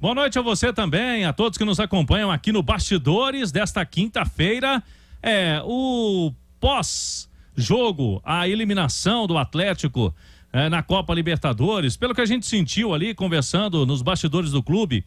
Boa noite a você também, a todos que nos acompanham aqui no Bastidores desta quinta-feira. É, o pós-jogo, a eliminação do Atlético é, na Copa Libertadores, pelo que a gente sentiu ali conversando nos bastidores do clube,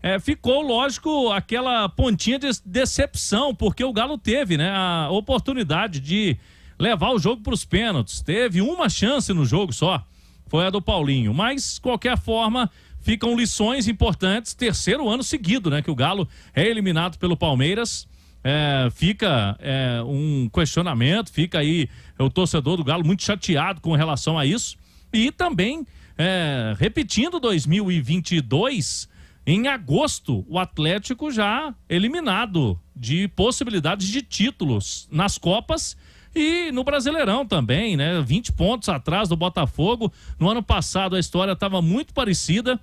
é, ficou, lógico, aquela pontinha de decepção, porque o Galo teve né, a oportunidade de levar o jogo para os pênaltis. Teve uma chance no jogo só, foi a do Paulinho. Mas, qualquer forma, ficam lições importantes. Terceiro ano seguido, né? Que o Galo é eliminado pelo Palmeiras. É, fica é, um questionamento, fica aí o torcedor do Galo muito chateado com relação a isso. E também, é, repetindo 2022, em agosto, o Atlético já eliminado de possibilidades de títulos nas Copas e no Brasileirão também, né? 20 pontos atrás do Botafogo. No ano passado a história estava muito parecida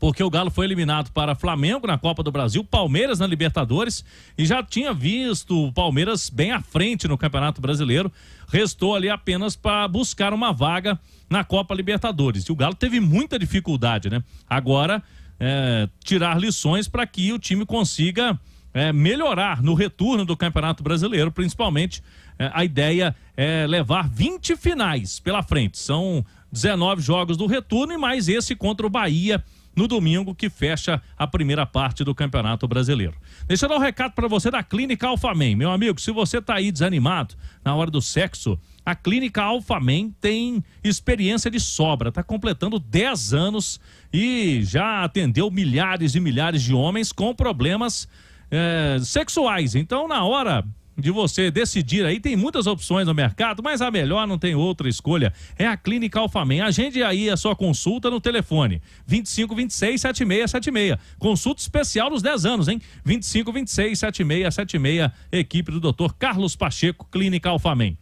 porque o Galo foi eliminado para Flamengo na Copa do Brasil, Palmeiras na Libertadores e já tinha visto o Palmeiras bem à frente no Campeonato Brasileiro. Restou ali apenas para buscar uma vaga na Copa Libertadores. E o Galo teve muita dificuldade, né? Agora, é, tirar lições para que o time consiga é, melhorar no retorno do Campeonato Brasileiro, principalmente é, a ideia é levar 20 finais pela frente. São 19 jogos do retorno e mais esse contra o Bahia no domingo, que fecha a primeira parte do Campeonato Brasileiro. Deixa eu dar um recado para você da Clínica Alfamem. Meu amigo, se você tá aí desanimado na hora do sexo, a Clínica Alfamem tem experiência de sobra, tá completando 10 anos e já atendeu milhares e milhares de homens com problemas é, sexuais. Então, na hora de você decidir aí. Tem muitas opções no mercado, mas a melhor não tem outra escolha. É a Clínica Alfamem. Agende aí a sua consulta no telefone 25 26 76 76. Consulta especial nos 10 anos, hein? 25 26 76 76. Equipe do Dr. Carlos Pacheco, Clínica Alfamem.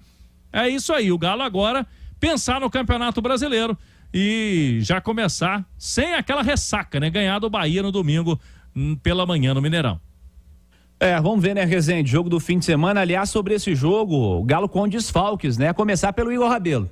É isso aí. O Galo agora pensar no Campeonato Brasileiro e já começar sem aquela ressaca, né? Ganhar do Bahia no domingo hum, pela manhã no Mineirão. É, vamos ver, né, Rezende? Jogo do fim de semana. Aliás, sobre esse jogo, o Galo com desfalques, né? Começar pelo Igor Rabelo.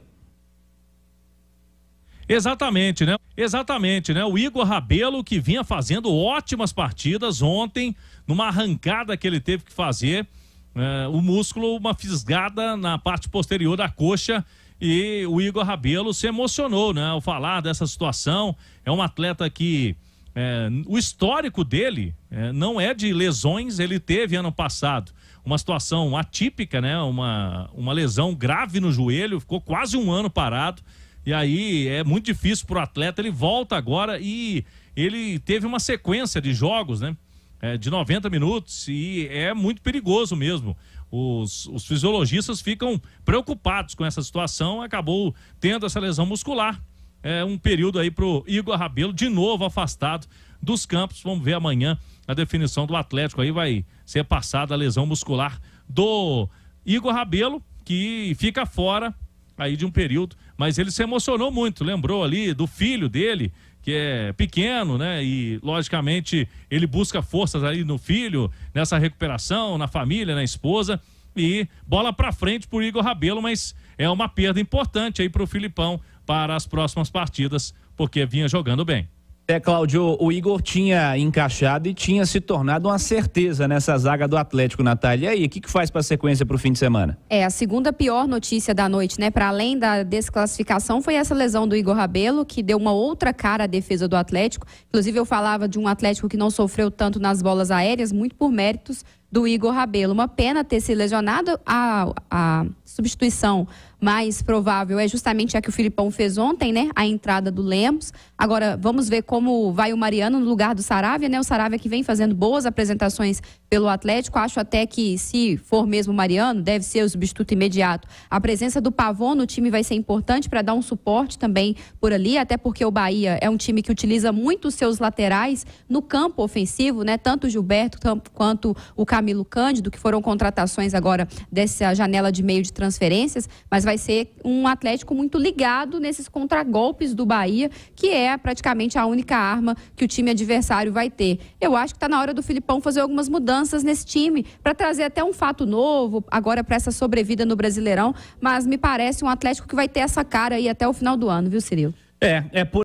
Exatamente, né? Exatamente, né? O Igor Rabelo que vinha fazendo ótimas partidas ontem, numa arrancada que ele teve que fazer, né? o músculo, uma fisgada na parte posterior da coxa. E o Igor Rabelo se emocionou, né? Ao falar dessa situação. É um atleta que é, o histórico dele é, não é de lesões, ele teve ano passado uma situação atípica, né? Uma, uma lesão grave no joelho, ficou quase um ano parado. E aí é muito difícil para o atleta. Ele volta agora e ele teve uma sequência de jogos, né? É, de 90 minutos e é muito perigoso mesmo. Os, os fisiologistas ficam preocupados com essa situação. Acabou tendo essa lesão muscular é, um período aí para o Igor Rabelo, de novo afastado dos campos. Vamos ver amanhã a definição do Atlético. Aí vai ser passada a lesão muscular do Igor Rabelo, que fica fora aí de um período. Mas ele se emocionou muito, lembrou ali do filho dele, que é pequeno, né? E logicamente ele busca forças aí no filho, nessa recuperação, na família, na esposa. E bola para frente por Igor Rabelo, mas é uma perda importante aí para o Filipão para as próximas partidas, porque vinha jogando bem. É, Cláudio, o Igor tinha encaixado e tinha se tornado uma certeza nessa zaga do Atlético, Natália. E aí, o que, que faz para a sequência para o fim de semana? É, a segunda pior notícia da noite, né? Para além da desclassificação, foi essa lesão do Igor Rabelo, que deu uma outra cara à defesa do Atlético. Inclusive, eu falava de um Atlético que não sofreu tanto nas bolas aéreas, muito por méritos do Igor Rabelo. Uma pena ter se lesionado. A, a substituição mais provável é justamente a que o Filipão fez ontem, né? A entrada do Lemos. Agora, vamos ver como vai o Mariano no lugar do Saravia, né? O Saravia que vem fazendo boas apresentações pelo Atlético. Acho até que, se for mesmo o Mariano, deve ser o substituto imediato. A presença do Pavon no time vai ser importante para dar um suporte também por ali, até porque o Bahia é um time que utiliza muito os seus laterais no campo ofensivo, né? Tanto o Gilberto quanto o Camilo Camilo Cândido, que foram contratações agora dessa janela de meio de transferências, mas vai ser um Atlético muito ligado nesses contragolpes do Bahia, que é praticamente a única arma que o time adversário vai ter. Eu acho que está na hora do Filipão fazer algumas mudanças nesse time, para trazer até um fato novo agora para essa sobrevida no Brasileirão, mas me parece um Atlético que vai ter essa cara aí até o final do ano, viu, Cirilo? É, é por